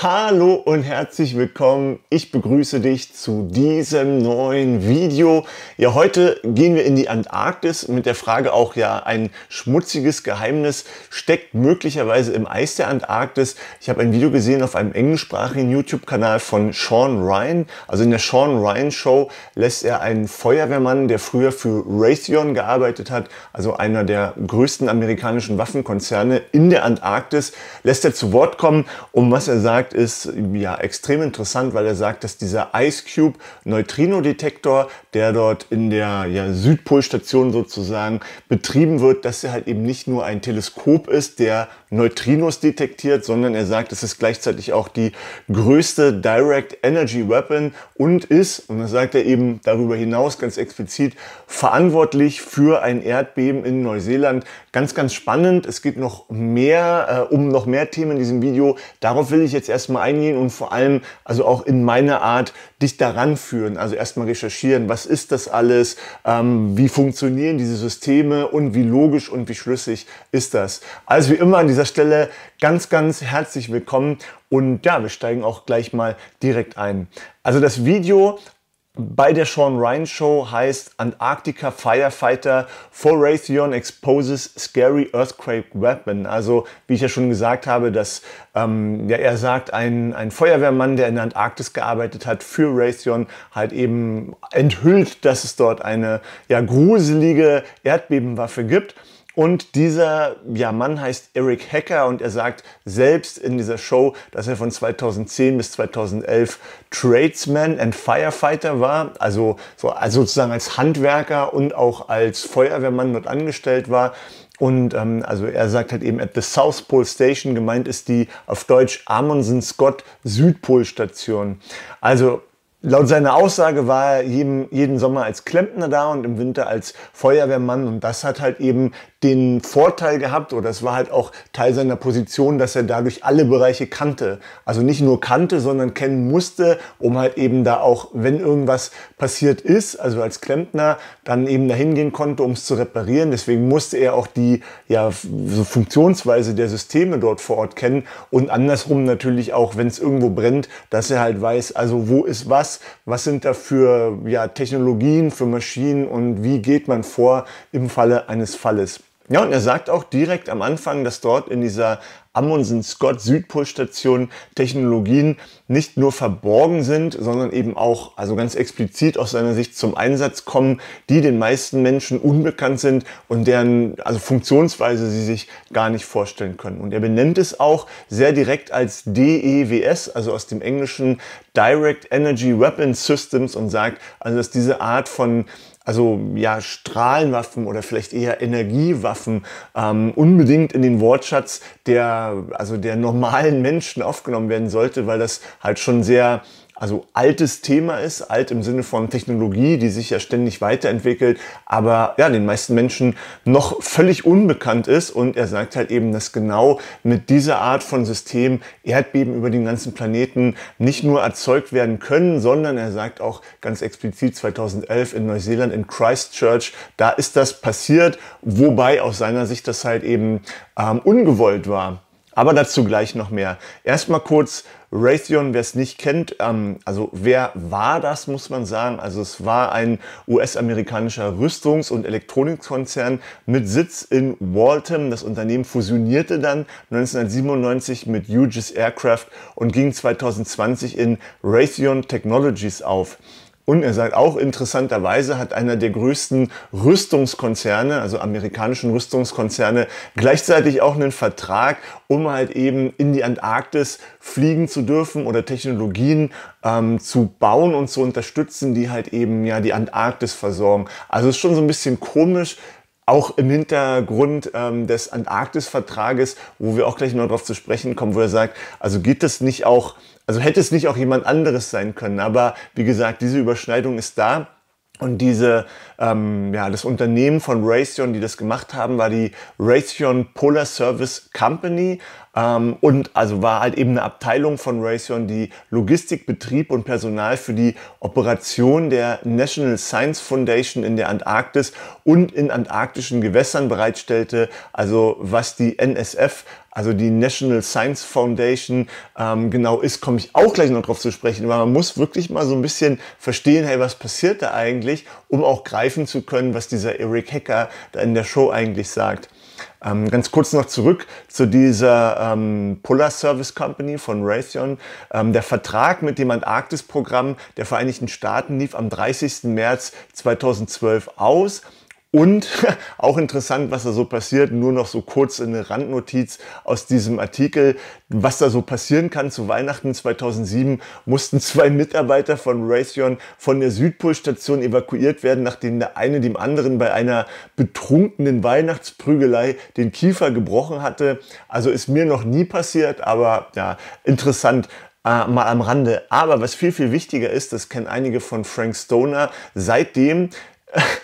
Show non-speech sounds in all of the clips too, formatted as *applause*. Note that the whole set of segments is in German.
Hallo und herzlich willkommen. Ich begrüße dich zu diesem neuen Video. Ja, heute gehen wir in die Antarktis mit der Frage auch ja, ein schmutziges Geheimnis steckt möglicherweise im Eis der Antarktis. Ich habe ein Video gesehen auf einem englischsprachigen YouTube-Kanal von Sean Ryan. Also in der Sean Ryan Show lässt er einen Feuerwehrmann, der früher für Raytheon gearbeitet hat, also einer der größten amerikanischen Waffenkonzerne in der Antarktis, lässt er zu Wort kommen, um was er sagt, sagt, ist ja extrem interessant, weil er sagt, dass dieser Ice Cube Neutrino-Detektor, der dort in der ja, Südpolstation sozusagen betrieben wird, dass er halt eben nicht nur ein Teleskop ist, der Neutrinos detektiert, sondern er sagt, es ist gleichzeitig auch die größte Direct Energy Weapon und ist, und das sagt er eben darüber hinaus ganz explizit, verantwortlich für ein Erdbeben in Neuseeland. Ganz, ganz spannend. Es geht noch mehr äh, um noch mehr Themen in diesem Video. Darauf will ich jetzt erst erstmal eingehen und vor allem, also auch in meiner Art, dich daran führen. Also erstmal recherchieren, was ist das alles, ähm, wie funktionieren diese Systeme und wie logisch und wie schlüssig ist das. Also wie immer an dieser Stelle ganz, ganz herzlich willkommen und ja, wir steigen auch gleich mal direkt ein. Also das Video bei der Sean Ryan Show heißt Antarctica Firefighter for Raytheon exposes scary earthquake weapon. Also wie ich ja schon gesagt habe, dass ähm, ja er sagt, ein, ein Feuerwehrmann, der in der Antarktis gearbeitet hat für Raytheon, halt eben enthüllt, dass es dort eine ja gruselige Erdbebenwaffe gibt. Und dieser ja, Mann heißt Eric Hacker und er sagt selbst in dieser Show, dass er von 2010 bis 2011 Tradesman and Firefighter war, also, so, also sozusagen als Handwerker und auch als Feuerwehrmann dort angestellt war. Und ähm, also er sagt halt eben, at the South Pole Station gemeint ist die auf Deutsch Amundsen Scott Südpolstation. Also Laut seiner Aussage war er jeden, jeden Sommer als Klempner da und im Winter als Feuerwehrmann und das hat halt eben den Vorteil gehabt, oder es war halt auch Teil seiner Position, dass er dadurch alle Bereiche kannte. Also nicht nur kannte, sondern kennen musste, um halt eben da auch, wenn irgendwas passiert ist, also als Klempner, dann eben dahin gehen konnte, um es zu reparieren. Deswegen musste er auch die ja, so Funktionsweise der Systeme dort vor Ort kennen und andersrum natürlich auch, wenn es irgendwo brennt, dass er halt weiß, also wo ist was, was sind da für ja, Technologien, für Maschinen und wie geht man vor im Falle eines Falles. Ja, und er sagt auch direkt am Anfang, dass dort in dieser Amundsen-Scott-Südpolstation Technologien nicht nur verborgen sind, sondern eben auch, also ganz explizit aus seiner Sicht zum Einsatz kommen, die den meisten Menschen unbekannt sind und deren, also Funktionsweise sie sich gar nicht vorstellen können. Und er benennt es auch sehr direkt als DEWS, also aus dem englischen Direct Energy Weapon Systems und sagt, also dass diese Art von also ja, Strahlenwaffen oder vielleicht eher Energiewaffen ähm, unbedingt in den Wortschatz der, also der normalen Menschen aufgenommen werden sollte, weil das halt schon sehr also altes Thema ist, alt im Sinne von Technologie, die sich ja ständig weiterentwickelt, aber ja, den meisten Menschen noch völlig unbekannt ist. Und er sagt halt eben, dass genau mit dieser Art von System Erdbeben über den ganzen Planeten nicht nur erzeugt werden können, sondern er sagt auch ganz explizit 2011 in Neuseeland in Christchurch, da ist das passiert, wobei aus seiner Sicht das halt eben ähm, ungewollt war. Aber dazu gleich noch mehr. Erstmal kurz Raytheon, wer es nicht kennt, ähm, also wer war das, muss man sagen. Also es war ein US-amerikanischer Rüstungs- und Elektronikkonzern mit Sitz in Waltham. Das Unternehmen fusionierte dann 1997 mit Hughes Aircraft und ging 2020 in Raytheon Technologies auf. Und er sagt auch interessanterweise hat einer der größten Rüstungskonzerne, also amerikanischen Rüstungskonzerne, gleichzeitig auch einen Vertrag, um halt eben in die Antarktis fliegen zu dürfen oder Technologien ähm, zu bauen und zu unterstützen, die halt eben ja die Antarktis versorgen. Also ist schon so ein bisschen komisch, auch im Hintergrund ähm, des Antarktis-Vertrages, wo wir auch gleich noch darauf zu sprechen kommen, wo er sagt, also geht das nicht auch also hätte es nicht auch jemand anderes sein können. Aber wie gesagt, diese Überschneidung ist da. Und diese, ähm, ja, das Unternehmen von Raytheon, die das gemacht haben, war die Raytheon Polar Service Company ähm, und also war halt eben eine Abteilung von Raytheon, die Logistik, Betrieb und Personal für die Operation der National Science Foundation in der Antarktis und in antarktischen Gewässern bereitstellte. Also was die NSF also die National Science Foundation ähm, genau ist, komme ich auch gleich noch drauf zu sprechen. Aber man muss wirklich mal so ein bisschen verstehen, hey, was passiert da eigentlich, um auch greifen zu können, was dieser Eric Hacker da in der Show eigentlich sagt. Ähm, ganz kurz noch zurück zu dieser ähm, Polar Service Company von Raytheon. Ähm, der Vertrag mit dem Antarktis-Programm der Vereinigten Staaten lief am 30. März 2012 aus. Und *laughs* auch interessant, was da so passiert, nur noch so kurz eine Randnotiz aus diesem Artikel, was da so passieren kann. Zu Weihnachten 2007 mussten zwei Mitarbeiter von Raytheon von der Südpolstation evakuiert werden, nachdem der eine dem anderen bei einer betrunkenen Weihnachtsprügelei den Kiefer gebrochen hatte. Also ist mir noch nie passiert, aber ja, interessant, äh, mal am Rande. Aber was viel, viel wichtiger ist, das kennen einige von Frank Stoner, seitdem *laughs*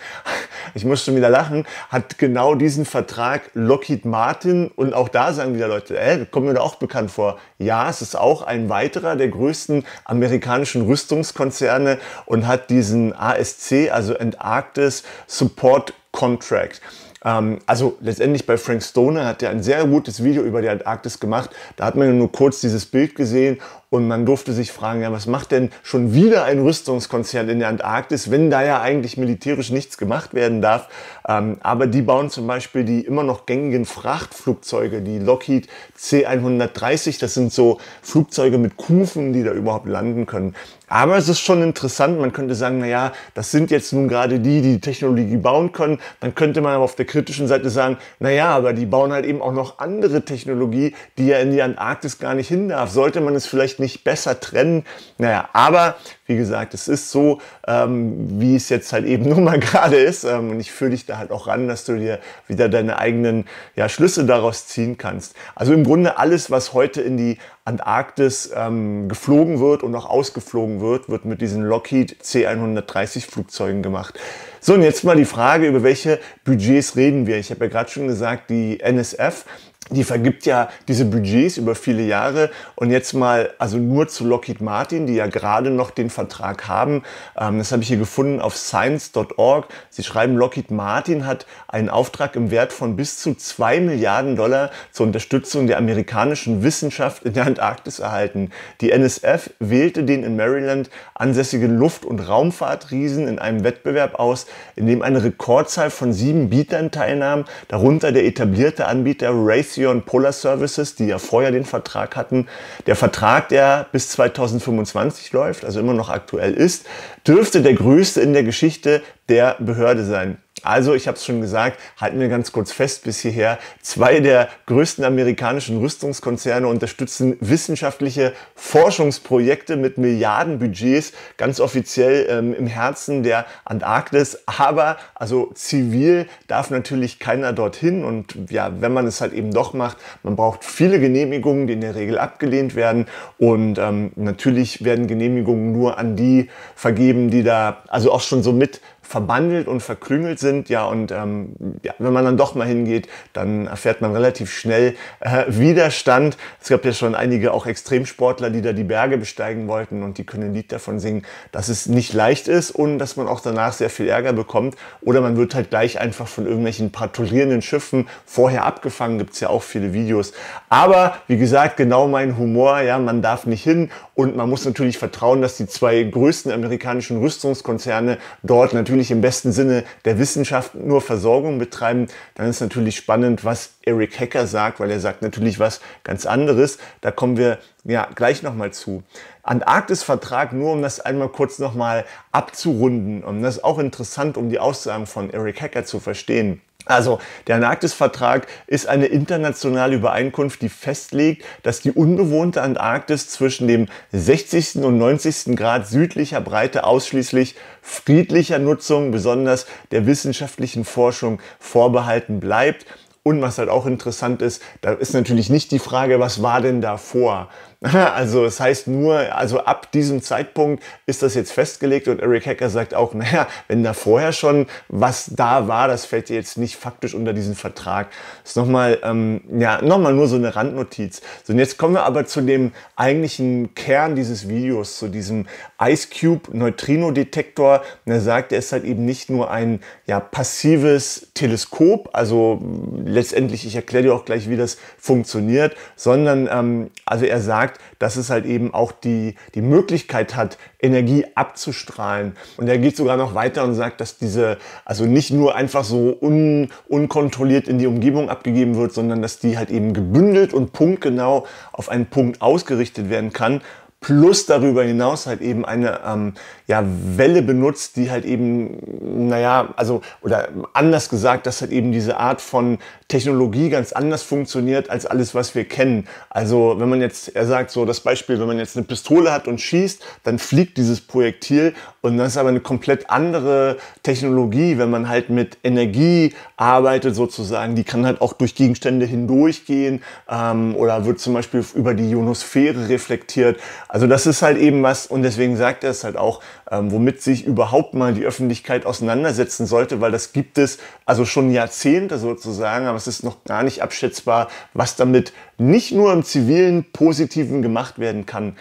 ich muss schon wieder lachen, hat genau diesen Vertrag Lockheed Martin und auch da sagen wieder Leute, äh, kommen mir da auch bekannt vor. Ja, es ist auch ein weiterer der größten amerikanischen Rüstungskonzerne und hat diesen ASC, also Antarktis Support Contract ähm, also letztendlich bei Frank Stoner hat er ein sehr gutes Video über die Antarktis gemacht. Da hat man nur kurz dieses Bild gesehen und man durfte sich fragen, ja, was macht denn schon wieder ein Rüstungskonzern in der Antarktis, wenn da ja eigentlich militärisch nichts gemacht werden darf. Ähm, aber die bauen zum Beispiel die immer noch gängigen Frachtflugzeuge, die Lockheed C130. Das sind so Flugzeuge mit Kufen, die da überhaupt landen können. Aber es ist schon interessant, man könnte sagen, naja, das sind jetzt nun gerade die, die die Technologie bauen können. Dann könnte man aber auf der kritischen Seite sagen, naja, aber die bauen halt eben auch noch andere Technologie, die ja in die Antarktis gar nicht hin darf. Sollte man es vielleicht nicht nicht besser trennen. Naja, aber wie gesagt, es ist so, ähm, wie es jetzt halt eben *laughs* nun mal gerade ist. Ähm, und ich fühle dich da halt auch ran, dass du dir wieder deine eigenen ja, Schlüsse daraus ziehen kannst. Also im Grunde alles, was heute in die Antarktis ähm, geflogen wird und auch ausgeflogen wird, wird mit diesen Lockheed C130 Flugzeugen gemacht. So, und jetzt mal die Frage, über welche Budgets reden wir? Ich habe ja gerade schon gesagt, die NSF die vergibt ja diese Budgets über viele Jahre und jetzt mal, also nur zu Lockheed Martin, die ja gerade noch den Vertrag haben. Ähm, das habe ich hier gefunden auf science.org. Sie schreiben, Lockheed Martin hat einen Auftrag im Wert von bis zu 2 Milliarden Dollar zur Unterstützung der amerikanischen Wissenschaft in der Antarktis erhalten. Die NSF wählte den in Maryland ansässigen Luft- und Raumfahrtriesen in einem Wettbewerb aus, in dem eine Rekordzahl von sieben Bietern teilnahm, darunter der etablierte Anbieter Race Raytheon Polar Services, die ja vorher den Vertrag hatten. Der Vertrag, der bis 2025 läuft, also immer noch aktuell ist, dürfte der größte in der Geschichte der Behörde sein. Also, ich habe es schon gesagt, halten wir ganz kurz fest bis hierher. Zwei der größten amerikanischen Rüstungskonzerne unterstützen wissenschaftliche Forschungsprojekte mit Milliardenbudgets, ganz offiziell ähm, im Herzen der Antarktis. Aber, also zivil darf natürlich keiner dorthin. Und ja, wenn man es halt eben doch macht, man braucht viele Genehmigungen, die in der Regel abgelehnt werden. Und ähm, natürlich werden Genehmigungen nur an die vergeben, die da also auch schon so mit verbandelt und verklüngelt sind. Ja, und ähm, ja, wenn man dann doch mal hingeht, dann erfährt man relativ schnell äh, Widerstand. Es gab ja schon einige auch Extremsportler, die da die Berge besteigen wollten und die können ein Lied davon singen, dass es nicht leicht ist und dass man auch danach sehr viel Ärger bekommt. Oder man wird halt gleich einfach von irgendwelchen patrouillierenden Schiffen vorher abgefangen. Gibt es ja auch viele Videos. Aber wie gesagt, genau mein Humor. Ja, man darf nicht hin und man muss natürlich vertrauen, dass die zwei größten amerikanischen Rüstungskonzerne dort natürlich natürlich im besten Sinne der Wissenschaft nur Versorgung betreiben, dann ist natürlich spannend, was Eric Hacker sagt, weil er sagt natürlich was ganz anderes. Da kommen wir ja gleich nochmal zu. Antarktis-Vertrag, nur um das einmal kurz nochmal abzurunden, um das ist auch interessant, um die Aussagen von Eric Hacker zu verstehen. Also der Antarktis-Vertrag ist eine internationale Übereinkunft, die festlegt, dass die unbewohnte Antarktis zwischen dem 60. und 90. Grad südlicher Breite ausschließlich friedlicher Nutzung, besonders der wissenschaftlichen Forschung, vorbehalten bleibt. Und was halt auch interessant ist, da ist natürlich nicht die Frage, was war denn davor? *laughs* Also es heißt nur, also ab diesem Zeitpunkt ist das jetzt festgelegt und Eric Hacker sagt auch, *laughs* naja, wenn da vorher schon was da war, das fällt jetzt nicht faktisch unter diesen Vertrag. Das ist nochmal, ähm, ja, nochmal nur so eine Randnotiz. So, und jetzt kommen wir aber zu dem eigentlichen Kern dieses Videos, zu diesem Ice Cube Neutrino Detektor. Und er sagt, er ist halt eben nicht nur ein ja, passives Teleskop, also letztendlich, ich erkläre dir auch gleich, wie das funktioniert, sondern ähm, also er sagt, merkt, dass es halt eben auch die, die Möglichkeit hat, Energie abzustrahlen. Und er geht sogar noch weiter und sagt, dass diese, also nicht nur einfach so un, unkontrolliert in die Umgebung abgegeben wird, sondern dass die halt eben gebündelt und punktgenau auf einen Punkt ausgerichtet werden kann plus darüber hinaus halt eben eine ähm, ja, Welle benutzt, die halt eben, naja, also, oder anders gesagt, dass halt eben diese Art von Technologie ganz anders funktioniert als alles, was wir kennen. Also, wenn man jetzt, er sagt so das Beispiel, wenn man jetzt eine Pistole hat und schießt, dann fliegt dieses Projektil und das ist aber eine komplett andere Technologie, wenn man halt mit Energie arbeitet sozusagen, die kann halt auch durch Gegenstände hindurchgehen ähm, oder wird zum Beispiel über die Ionosphäre reflektiert. Also das ist halt eben was, und deswegen sagt er es halt auch, ähm, womit sich überhaupt mal die Öffentlichkeit auseinandersetzen sollte, weil das gibt es also schon Jahrzehnte sozusagen, aber es ist noch gar nicht abschätzbar, was damit nicht nur im zivilen Positiven gemacht werden kann.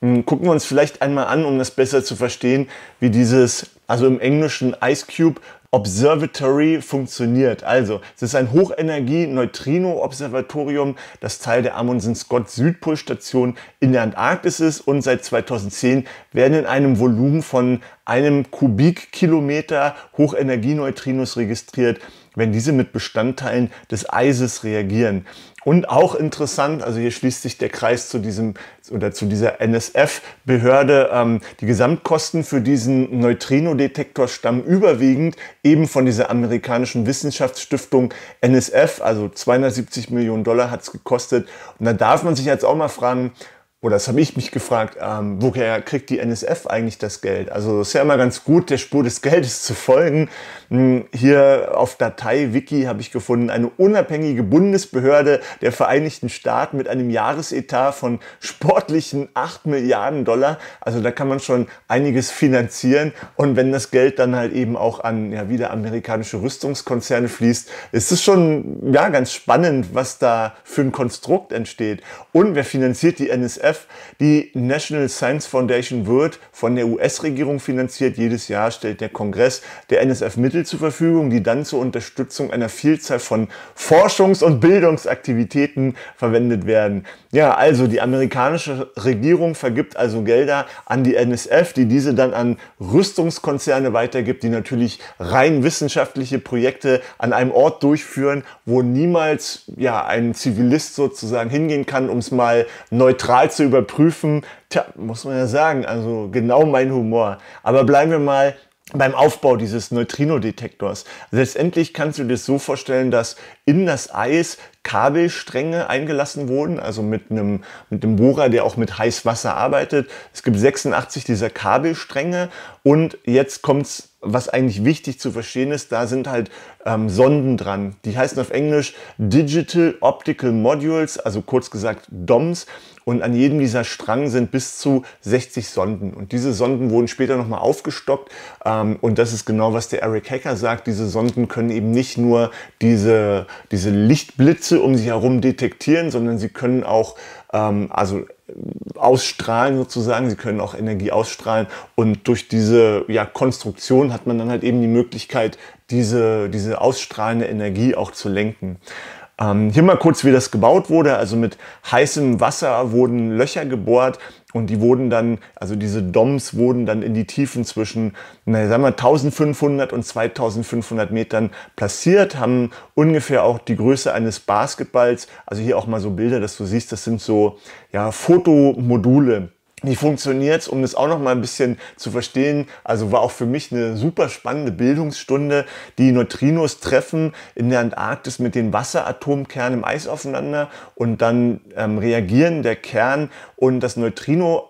Hm, gucken wir uns vielleicht einmal an, um das besser zu verstehen, wie dieses, also im Englischen Ice Cube Observatory funktioniert. Also, es ist ein Hochenergie-Neutrino-Observatorium, das Teil der Amundsen-Scott-Südpolstation in der Antarktis ist und seit 2010 werden in einem Volumen von einem Kubikkilometer Hochenergie-Neutrinos registriert wenn diese mit Bestandteilen des Eises reagieren. Und auch interessant, also hier schließt sich der Kreis zu diesem oder zu dieser NSF-Behörde. Ähm, die Gesamtkosten für diesen Neutrino-Detektor stammen überwiegend eben von dieser amerikanischen Wissenschaftsstiftung NSF. Also 270 Millionen Dollar hat es gekostet. Und da darf man sich jetzt auch mal fragen, oder das habe ich mich gefragt, ähm, woher kriegt die NSF eigentlich das Geld? Also es ist ja immer ganz gut, der Spur des Geldes zu folgen. Hm, hier auf Datei Wiki habe ich gefunden, eine unabhängige Bundesbehörde der Vereinigten Staaten mit einem Jahresetat von sportlichen 8 Milliarden Dollar. Also da kann man schon einiges finanzieren. Und wenn das Geld dann halt eben auch an ja, wieder amerikanische Rüstungskonzerne fließt, ist es schon ja, ganz spannend, was da für ein Konstrukt entsteht. Und wer finanziert die NSF? NSF. Die National Science Foundation wird von der US-Regierung finanziert. Jedes Jahr stellt der Kongress der NSF Mittel zur Verfügung, die dann zur Unterstützung einer Vielzahl von Forschungs- und Bildungsaktivitäten verwendet werden. Ja, also die amerikanische Regierung vergibt also Gelder an die NSF, die diese dann an Rüstungskonzerne weitergibt, die natürlich rein wissenschaftliche Projekte an einem Ort durchführen, wo niemals ja, ein Zivilist sozusagen hingehen kann, um es mal neutral zu zu überprüfen, tja, muss man ja sagen, also genau mein Humor. Aber bleiben wir mal beim Aufbau dieses Neutrino-Detektors. Letztendlich kannst du dir das so vorstellen, dass in das Eis Kabelstränge eingelassen wurden, also mit einem, mit einem Bohrer, der auch mit Wasser arbeitet. Es gibt 86 dieser Kabelstränge und jetzt kommt's, was eigentlich wichtig zu verstehen ist, da sind halt ähm, Sonden dran. Die heißen auf Englisch Digital Optical Modules, also kurz gesagt DOMs und an jedem dieser Strang sind bis zu 60 Sonden. Und diese Sonden wurden später nochmal aufgestockt. Ähm, und das ist genau, was der Eric Hacker sagt. Diese Sonden können eben nicht nur diese, diese Lichtblitze um sich herum detektieren, sondern sie können auch ähm, also äh, ausstrahlen sozusagen, sie können auch Energie ausstrahlen und durch diese ja, Konstruktion hat man dann halt eben die Möglichkeit, diese, diese ausstrahlende Energie auch zu lenken. Ähm, hier mal kurz, wie das gebaut wurde. Also mit heißem Wasser wurden Löcher gebohrt und die wurden dann, also diese Doms wurden dann in die Tiefen zwischen, na, sagen wir, 1500 und 2500 Metern platziert, haben ungefähr auch die Größe eines Basketballs. Also hier auch mal so Bilder, dass du siehst, das sind so ja, Fotomodule, wie funktioniert es, um das auch noch mal ein bisschen zu verstehen. Also war auch für mich eine super spannende Bildungsstunde. Die Neutrinos treffen in der Antarktis mit den Wasseratomkernen im Eis aufeinander und dann ähm, reagieren der Kern und das Neutrino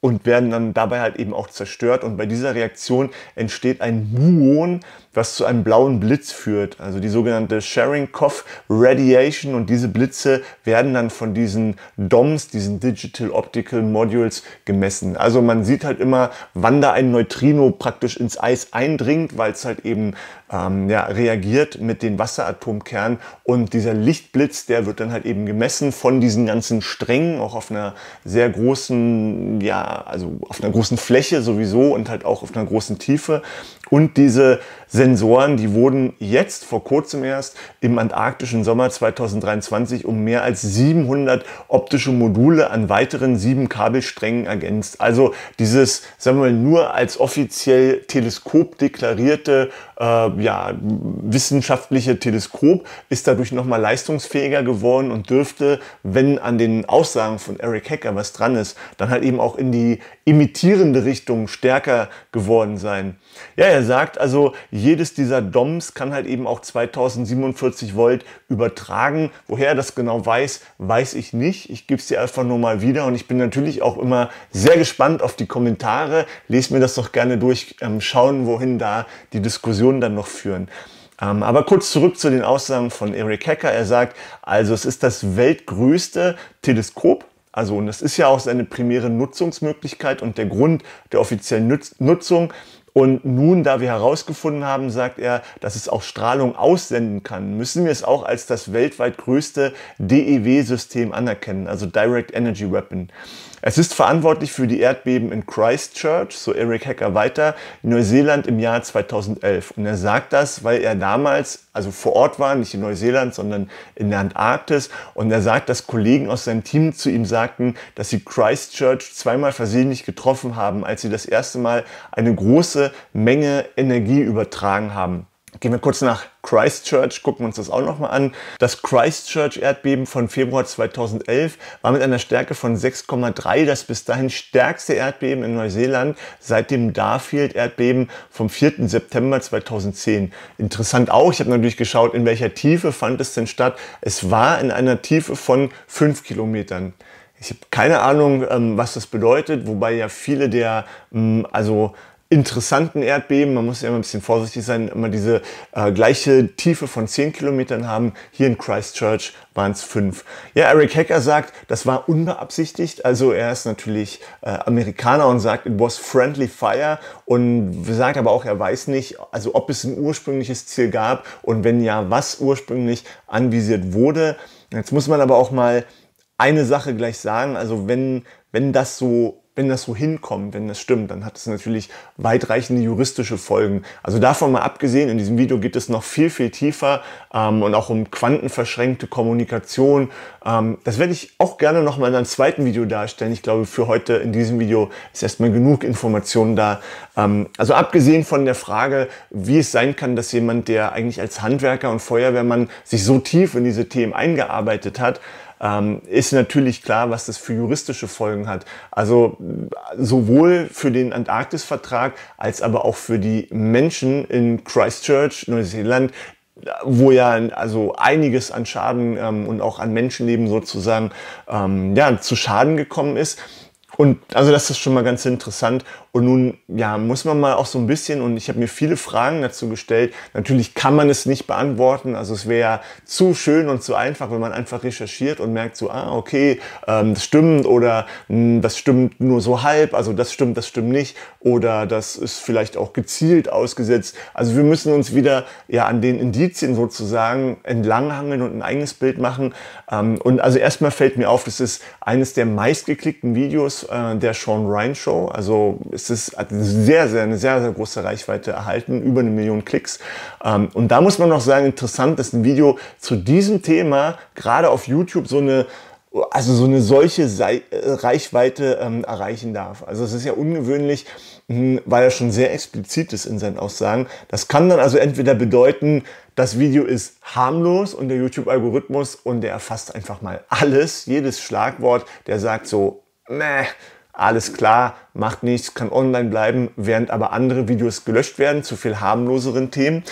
und werden dann dabei halt eben auch zerstört. Und bei dieser Reaktion entsteht ein Muon, was zu einem blauen Blitz führt, also die sogenannte Sharing-Koff Radiation. Und diese Blitze werden dann von diesen DOMs, diesen Digital Optical Modules, gemessen. Also man sieht halt immer, wann da ein Neutrino praktisch ins Eis eindringt, weil es halt eben ähm, ja, reagiert mit den Wasseratomkernen. Und dieser Lichtblitz, der wird dann halt eben gemessen von diesen ganzen Strängen, auch auf einer sehr großen, ja, also auf einer großen Fläche sowieso und halt auch auf einer großen Tiefe. Und diese Sensoren Sensoren, die wurden jetzt vor kurzem erst im antarktischen Sommer 2023 um mehr als 700 optische Module an weiteren sieben Kabelsträngen ergänzt. Also dieses, sagen wir mal, nur als offiziell Teleskop deklarierte äh, ja, wissenschaftliche Teleskop ist dadurch nochmal leistungsfähiger geworden und dürfte, wenn an den Aussagen von Eric Hacker was dran ist, dann halt eben auch in die imitierende Richtung stärker geworden sein. Ja, er sagt also, jede jedes dieser DOMs kann halt eben auch 2047 Volt übertragen. Woher er das genau weiß, weiß ich nicht. Ich gebe es dir einfach nur mal wieder und ich bin natürlich auch immer sehr gespannt auf die Kommentare. Lest mir das doch gerne durch, ähm, schauen, wohin da die Diskussionen dann noch führen ähm, aber kurz zurück zu den Aussagen von Eric Hacker. Er sagt, also es ist das weltgrößte Teleskop. Also, und das ist ja auch seine primäre Nutzungsmöglichkeit und der Grund der offiziellen Nutzung. Und nun, da wir herausgefunden haben, sagt er, dass es auch Strahlung aussenden kann, müssen wir es auch als das weltweit größte DEW-System anerkennen, also Direct Energy Weapon. Es ist verantwortlich für die Erdbeben in Christchurch, so Eric Hacker weiter, in Neuseeland im Jahr 2011. Und er sagt das, weil er damals, also vor Ort war, nicht in Neuseeland, sondern in der Antarktis. Und er sagt, dass Kollegen aus seinem Team zu ihm sagten, dass sie Christchurch zweimal versehentlich getroffen haben, als sie das erste Mal eine große Menge Energie übertragen haben. Gehen wir kurz nach Christchurch, gucken uns das auch nochmal an. Das Christchurch-Erdbeben von Februar 2011 war mit einer Stärke von 6,3 das bis dahin stärkste Erdbeben in Neuseeland seit dem Darfield-Erdbeben vom 4. September 2010. Interessant auch, ich habe natürlich geschaut, in welcher Tiefe fand es denn statt. Es war in einer Tiefe von 5 Kilometern. Ich habe keine Ahnung, ähm, was das bedeutet, wobei ja viele der, mm, also interessanten Erdbeben. Man muss ja immer ein bisschen vorsichtig sein, immer diese äh, gleiche Tiefe von 10 Kilometern haben. Hier in Christchurch waren es 5. Ja, Eric Hacker sagt, das war unbeabsichtigt. Also er ist natürlich äh, Amerikaner und sagt, it was friendly fire und sagt aber auch, er weiß nicht, also ob es ein ursprüngliches Ziel gab und wenn ja, was ursprünglich anvisiert wurde. Jetzt muss man aber auch mal eine Sache gleich sagen, also wenn, wenn das so wenn das so hinkommt, wenn das stimmt, dann hat es natürlich weitreichende juristische Folgen. Also davon mal abgesehen, in diesem Video geht es noch viel, viel tiefer ähm, und auch um quantenverschränkte Kommunikation. Ähm, das werde ich auch gerne nochmal in einem zweiten Video darstellen. Ich glaube, für heute in diesem Video ist erstmal genug Informationen da. Ähm, also abgesehen von der Frage, wie es sein kann, dass jemand, der eigentlich als Handwerker und Feuerwehrmann sich so tief in diese Themen eingearbeitet hat, ähm, ist natürlich klar, was das für juristische Folgen hat. Also sowohl für den Antarktis-Vertrag als aber auch für die Menschen in Christchurch, Neuseeland, wo ja also einiges an Schaden ähm, und auch an Menschenleben sozusagen ähm, ja, zu Schaden gekommen ist. Und also das ist schon mal ganz interessant. Und nun ja, muss man mal auch so ein bisschen, und ich habe mir viele Fragen dazu gestellt, natürlich kann man es nicht beantworten. Also es wäre zu schön und zu einfach, wenn man einfach recherchiert und merkt so, ah, okay, ähm, das stimmt oder mh, hm, das stimmt nur so halb, also das stimmt, das stimmt nicht oder das ist vielleicht auch gezielt ausgesetzt. Also wir müssen uns wieder ja an den Indizien sozusagen entlanghangeln und ein eigenes Bild machen. Ähm, und also erstmal fällt mir auf, das ist eines der meistgeklickten Videos äh, der Sean Ryan Show. Also ist ist es hat sehr, sehr, eine sehr, sehr große Reichweite erhalten, über eine Million Klicks. Ähm, und da muss man noch sagen, interessant ist ein Video zu diesem Thema, gerade auf YouTube, so eine also so eine solche Sei äh, Reichweite ähm, erreichen darf. Also es ist ja ungewöhnlich, mh, hm, weil er schon sehr explizit ist in seinen Aussagen. Das kann dann also entweder bedeuten, das Video ist harmlos und der YouTube-Algorithmus und der erfasst einfach mal alles, jedes Schlagwort, der sagt so, meh, alles klar, macht nichts, kann online bleiben, während aber andere Videos gelöscht werden zu viel harmloseren Themen.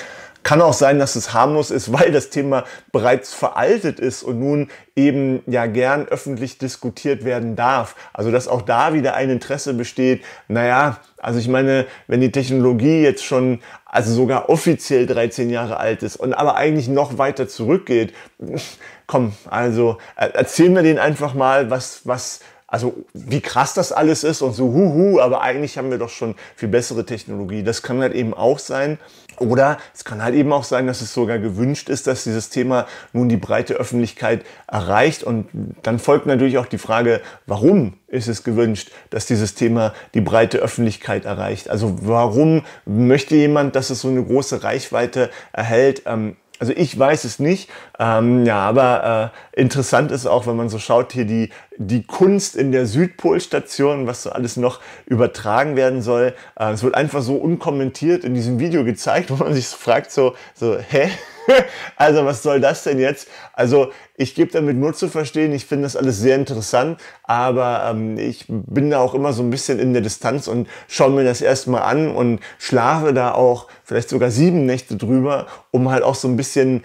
Kann auch sein, dass es harmlos ist, *laughs* weil das Thema bereits veraltet ist und nun eben ja gern öffentlich diskutiert werden darf. Also dass auch da wieder ein Interesse besteht. Naja, also ich meine, wenn die Technologie jetzt schon, also sogar offiziell 13 Jahre alt ist und aber eigentlich noch weiter zurückgeht, *laughs* komm, also äh, erzähl mir den einfach mal, was, was also wie krass das alles ist und so huhu, aber eigentlich haben wir doch schon viel bessere Technologie. Das kann halt eben auch sein. Oder es kann halt eben auch sein, dass es sogar gewünscht ist, dass dieses Thema nun die breite Öffentlichkeit erreicht. Und dann folgt natürlich auch die Frage, warum ist es gewünscht, dass dieses Thema die breite Öffentlichkeit erreicht? Also warum möchte jemand, dass es so eine große Reichweite erhält? Ähm, also ich weiß es nicht, ähm, ja, aber äh, interessant ist auch, wenn man so schaut, hier die, die Kunst in der Südpolstation, was so alles noch übertragen werden soll. Äh, es wird einfach so unkommentiert in diesem Video gezeigt, *laughs* wo man sich fragt, so, so hä? *laughs* also was soll das denn jetzt? Also ich gebe damit nur zu verstehen, ich finde das alles sehr interessant, aber ähm, ich bin da auch immer so ein bisschen in der Distanz und schaue mir das erstmal an und schlafe da auch vielleicht sogar sieben Nächte drüber, um halt auch so ein bisschen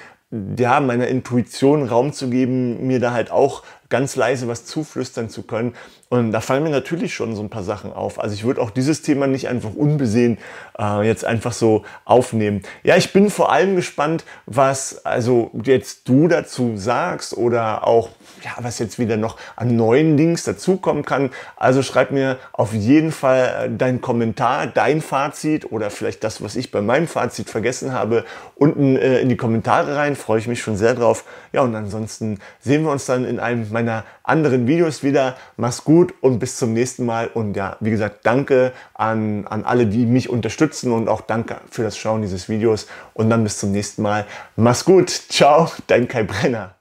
ja, meiner Intuition Raum zu geben, mir da halt auch ganz leise was zuflüstern zu können. Und da fallen mir natürlich schon so ein paar Sachen auf. Also ich würde auch dieses Thema nicht einfach unbesehen äh, jetzt einfach so aufnehmen. Ja, ich bin vor allem gespannt, was also jetzt du dazu sagst oder auch ja, was jetzt wieder noch an neuen Links dazukommen kann. Also schreib mir auf jeden Fall äh, deinen Kommentar, dein Fazit oder vielleicht das, was ich bei meinem Fazit vergessen habe, unten äh, in die Kommentare rein. Freue ich mich schon sehr drauf. Ja, und ansonsten sehen wir uns dann in einem meiner anderen Videos wieder. Mach's gut und bis zum nächsten Mal. Und ja, wie gesagt, danke an, an alle, die mich unterstützen und auch danke für das Schauen dieses Videos. Und dann bis zum nächsten Mal. Mach's gut. Ciao, dein Kai Brenner.